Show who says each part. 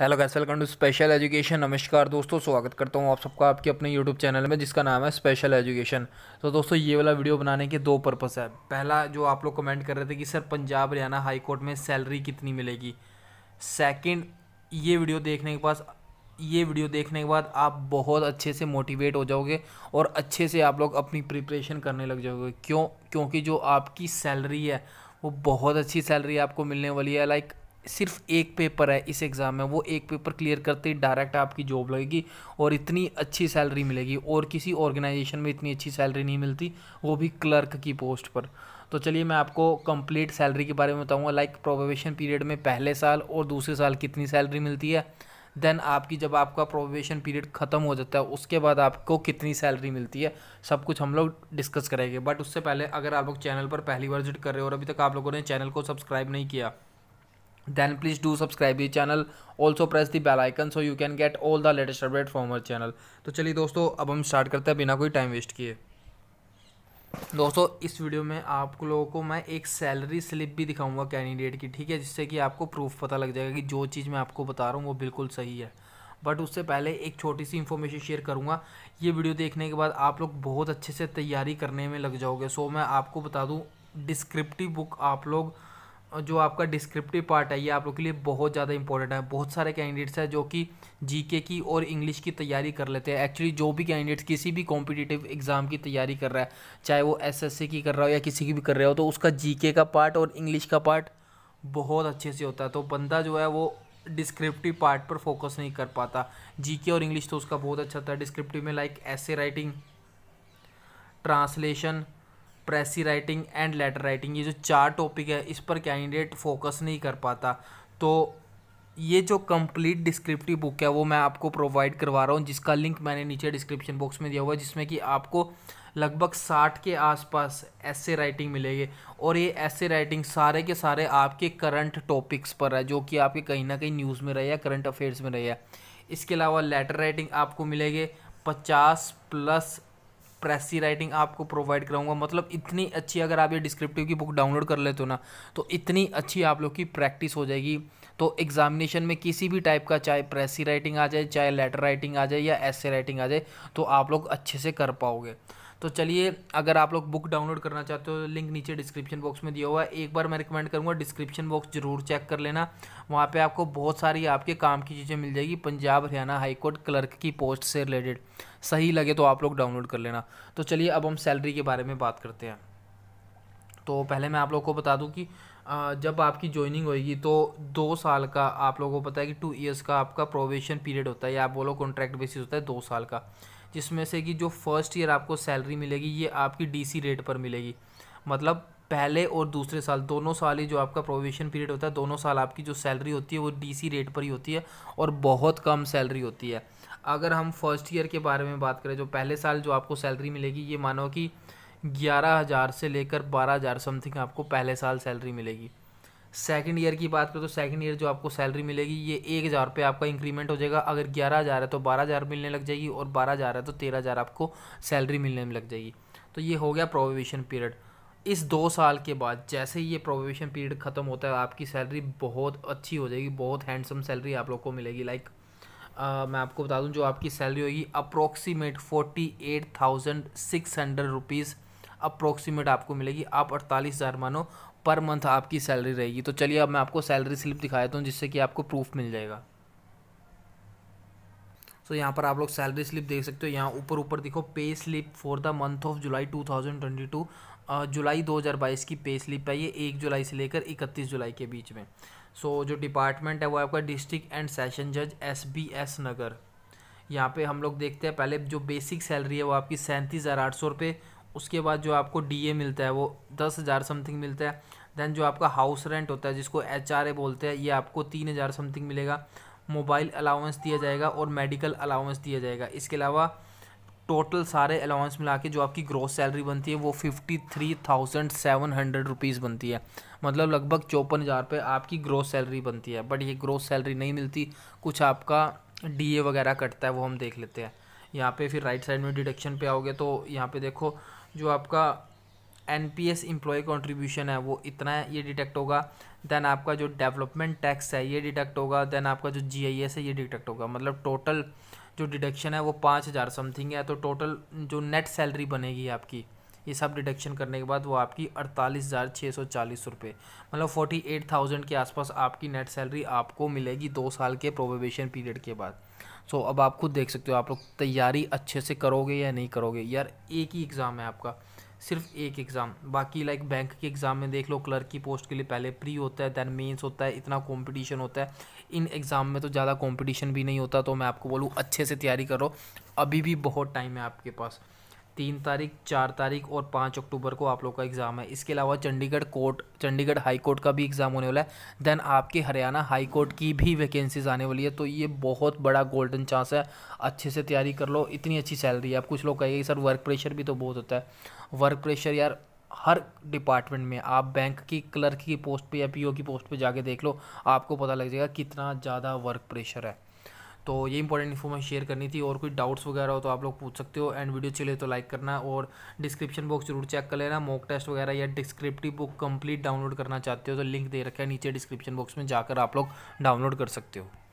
Speaker 1: hello guys welcome to special education नमस्कार दोस्तों स्वागत करता हूँ आप सबका आपके अपने यूट्यूब चैनल में जिसका नाम है स्पेशल एजुकेशन तो दोस्तों ये वाला वीडियो बनाने के दो पर्पस है पहला जो आप लोग कमेंट कर रहे थे कि sir Punjab Haryana high court में सैलरी कितनी मिलेगी सेकंड ये वीडियो देखने के पास ये वीडियो देखने के बाद आप बहुत अच्छे से मोटिवेट हो जाओगे और अच्छे से आप लोग अपनी प्रिपरेशन करने लग जाओगे क्यों क्योंकि जो आपकी सैलरी है वो बहुत अच्छी सैलरी आपको मिलने वाली है लाइक सिर्फ एक पेपर है इस एग्ज़ाम में वो एक पेपर क्लियर करते ही डायरेक्ट आपकी जॉब लगेगी और इतनी अच्छी सैलरी मिलेगी और किसी ऑर्गेनाइजेशन में इतनी अच्छी सैलरी नहीं मिलती वो भी क्लर्क की पोस्ट पर तो चलिए मैं आपको कंप्लीट सैलरी के बारे में बताऊंगा लाइक प्रोबेशन पीरियड में पहले साल और दूसरे साल कितनी सैलरी मिलती है देन आपकी जब आपका प्रोबेशन पीरियड ख़त्म हो जाता है उसके बाद आपको कितनी सैलरी मिलती है सब कुछ हम लोग डिस्कस करेंगे बट उससे पहले अगर आप लोग चैनल पर पहली बार विजिट कर रहे हो और अभी तक आप लोगों ने चैनल को सब्सक्राइब नहीं किया then please do subscribe the channel also press the bell icon so you can get all the latest update from our channel तो चलिए दोस्तों अब हम स्टार्ट करते हैं बिना कोई टाइम वेस्ट किए दोस्तों इस वीडियो में आप लोगों को मैं एक सैलरी स्लिप भी दिखाऊंगा कैंडिडेट की ठीक है जिससे कि आपको प्रूफ पता लग जाएगा कि जो चीज़ मैं आपको बता रहा हूँ वो बिल्कुल सही है बट उससे पहले एक छोटी सी इन्फॉर्मेशन शेयर करूँगा ये वीडियो देखने के बाद आप लोग बहुत अच्छे से तैयारी करने में लग जाओगे सो मैं आपको बता दूँ डिस्क्रिप्टिव बुक आप लोग जो आपका डिस्क्रिप्टिव पार्ट है ये आप लोग के लिए बहुत ज़्यादा इंपॉर्टेंट है बहुत सारे कैंडिडेट्स हैं जो कि जीके की और इंग्लिश की तैयारी कर लेते हैं एक्चुअली जो भी कैंडिडेट्स किसी भी कॉम्पिटिटिव एग्ज़ाम की तैयारी कर रहा है चाहे वो एसएससी की कर रहा हो या किसी की भी कर रहा हो तो उसका जी का पार्ट और इंग्लिश का पार्ट बहुत अच्छे से होता है तो बंदा जो है वो डिस्क्रिप्टिव पार्ट पर फोकस नहीं कर पाता जी और इंग्लिश तो उसका बहुत अच्छा था डिस्क्रिप्टिव में लाइक ऐसे writing translation precis writing and letter writing ये जो चार टॉपिक है इस पर कैंडिडेट फोकस नहीं कर पाता तो ये जो कंप्लीट डिस्क्रिप्टिव बुक है वो मैं आपको प्रोवाइड करवा रहा हूँ जिसका लिंक मैंने नीचे डिस्क्रिप्शन बॉक्स में दिया हुआ है जिसमें कि आपको लगभग साठ के आसपास ऐसे राइटिंग मिलेगी और ये ऐसे राइटिंग सारे के सारे आपके करंट टॉपिक्स पर है जो कि आपके कहीं ना कहीं न्यूज़ में रहे या करंट अफेयर्स में रहे इसके अलावा लेटर राइटिंग आपको मिलेगी पचास प्लस प्रेसी राइटिंग आपको प्रोवाइड कराऊंगा मतलब इतनी अच्छी अगर आप ये डिस्क्रिप्टिव की बुक डाउनलोड कर लेते हो ना तो इतनी अच्छी आप लोग की प्रैक्टिस हो जाएगी तो एग्जामिनेशन में किसी भी टाइप का चाहे प्रेसी राइटिंग आ जाए चाहे लेटर राइटिंग आ जाए या ऐसे राइटिंग आ जाए तो आप लोग अच्छे से कर पाओगे तो चलिए अगर आप लोग बुक डाउनलोड करना चाहते हो लिंक नीचे डिस्क्रिप्शन बॉक्स में दिया हुआ है एक बार मैं रिकमेंड करूँगा डिस्क्रिप्शन बॉक्स जरूर चेक कर लेना वहाँ पर आपको बहुत सारी आपके काम की चीज़ें मिल जाएगी पंजाब हरियाणा हाईकोर्ट क्लर्क की पोस्ट से रिलेटेड सही लगे तो आप लोग डाउनलोड कर लेना तो चलिए अब हम सैलरी के बारे में बात करते हैं तो पहले मैं आप लोग को बता दूँ कि जब आपकी ज्वाइनिंग होएगी तो दो साल का आप लोगों को पता है कि टू इयर्स का आपका प्रोवेशन पीरियड होता है या आप बोलो कॉन्ट्रैक्ट बेसिस होता है दो साल का जिसमें से कि जो फर्स्ट ईयर आपको सैलरी मिलेगी ये आपकी डीसी रेट पर मिलेगी मतलब पहले और दूसरे साल दोनों साल ही जो आपका प्रोविशन पीरियड होता है दोनों साल आपकी जो सैलरी होती है वो डीसी रेट पर ही होती है और बहुत कम सैलरी होती है अगर हम फर्स्ट ईयर के बारे में बात करें जो पहले साल जो आपको सैलरी मिलेगी ये मानो कि ग्यारह हज़ार से लेकर बारह हज़ार समथिंग आपको पहले साल सैलरी मिलेगी सेकंड ईयर की बात करें तो सेकंड ईयर जो आपको सैलरी मिलेगी ये एक हज़ार रुपये आपका इंक्रीमेंट हो जाएगा अगर ग्यारह हज़ार है तो बारह हज़ार मिलने लग जाएगी और बारह हज़ार है तो तेरह हज़ार आपको सैलरी मिलने में लग जाएगी तो ये हो गया प्रोविशन पीरियड इस दो साल के बाद जैसे ही ये प्रोविशन पीरियड ख़त्म होता है आपकी सैलरी बहुत अच्छी हो जाएगी बहुत हैंडसम सैलरी आप लोग को मिलेगी लाइक मैं आपको बता दूं जो आपकी सैलरी होगी approximate forty eight thousand six hundred rupees approximate आपको मिलेगी आप अड़तालीस हज़ार मानो पर मंथ आपकी सैलरी रहेगी तो चलिए अब मैं आपको सैलरी स्लिप दिखा देता हूँ जिससे कि आपको प्रूफ मिल जाएगा सो यहाँ पर आप लोग सैलरी स्लिप देख सकते हो यहाँ ऊपर ऊपर देखो pay slip for the month of July 2022 July 2022 की पे स्लिप है ये एक जुलाई से लेकर 31 जुलाई के बीच में सो so, जो डिपार्टमेंट है वो आपका डिस्ट्रिक्ट एंड सेशन जज एस बी एस नगर यहाँ पे हम लोग देखते हैं पहले जो बेसिक सैलरी है वो आपकी सैंतीस हज़ार आठ सौ रुपये उसके बाद जो आपको डीए मिलता है वो दस हज़ार समथिंग मिलता है देन जो आपका हाउस रेंट होता है जिसको एच बोलते हैं ये आपको तीन हज़ार समथिंग मिलेगा मोबाइल अलाउंस दिया जाएगा और मेडिकल अलाउंस दिया जाएगा इसके अलावा टोटल सारे अलाउंस मिला के जो आपकी ग्रॉस सैलरी बनती है वो fifty three thousand seven hundred rupees बनती है मतलब लगभग चौपन हज़ार रुपये आपकी ग्रॉस सैलरी बनती है बट ये ग्रॉस सैलरी नहीं मिलती कुछ आपका डीए वगैरह कटता है वो हम देख लेते हैं यहाँ पे फिर राइट साइड में डिडक्शन पे आओगे तो यहाँ पे देखो जो आपका N P S employee contribution है वो इतना है ये डिटेक्ट होगा देन आपका जो डेवलपमेंट टैक्स है ये डिटेक्ट होगा देन आपका जो जी आई एस है ये डिटेक्ट होगा मतलब टोटल जो डिडक्शन है वो पाँच हज़ार समथिंग है तो टोटल जो नेट सैलरी बनेगी आपकी ये सब डिडक्शन करने के बाद वो आपकी अड़तालीस हज़ार छः सौ चालीस रुपये मतलब फोर्टी एट थाउजेंड के आसपास आपकी नेट सैलरी आपको मिलेगी दो साल के प्रोबेशन पीरियड के बाद सो अब आप खुद देख सकते हो आप लोग तैयारी अच्छे से करोगे या नहीं करोगे यार एक ही एग्ज़ाम है आपका सिर्फ एक एग्ज़ाम बाकी लाइक बैंक के एग्ज़ाम में देख लो क्लर्क की पोस्ट के लिए पहले प्री होता है देन मेंस होता है इतना कंपटीशन होता है इन एग्ज़ाम में तो ज़्यादा कंपटीशन भी नहीं होता तो मैं आपको बोलूँ अच्छे से तैयारी करो अभी भी बहुत टाइम है आपके पास तीन तारीख चार तारीख और पाँच अक्टूबर को आप लोग का एग्ज़ाम है इसके अलावा Chandigarh court Chandigarh high court का भी एग्ज़ाम होने वाला है देन आपके हरियाणा हाई कोर्ट की भी वैकेंसीज आने वाली है तो ये बहुत बड़ा गोल्डन चांस है अच्छे से तैयारी कर लो इतनी अच्छी सैलरी है आप कुछ लोग कहेंगे सर वर्क प्रेशर भी तो बहुत होता है वर्क प्रेशर यार हर डिपार्टमेंट में आप बैंक की क्लर्क की पोस्ट पर या पी की पोस्ट पर जाके देख लो आपको पता लग जाएगा कितना ज़्यादा वर्क प्रेशर है तो ये इंपॉर्टेंट इन्फॉर्मेशन शेयर करनी थी और कोई डाउट्स वगैरह हो तो आप लोग पूछ सकते हो एंड वीडियो चले तो लाइक करना और डिस्क्रिप्शन बॉक्स जरूर चेक कर लेना मॉक टेस्ट वगैरह या डिस्क्रिप्टिव बुक कंप्लीट डाउनलोड करना चाहते हो तो लिंक दे रखा है नीचे डिस्क्रिप्शन बॉक्स में जाकर आप लोग डाउनलोड कर सकते हो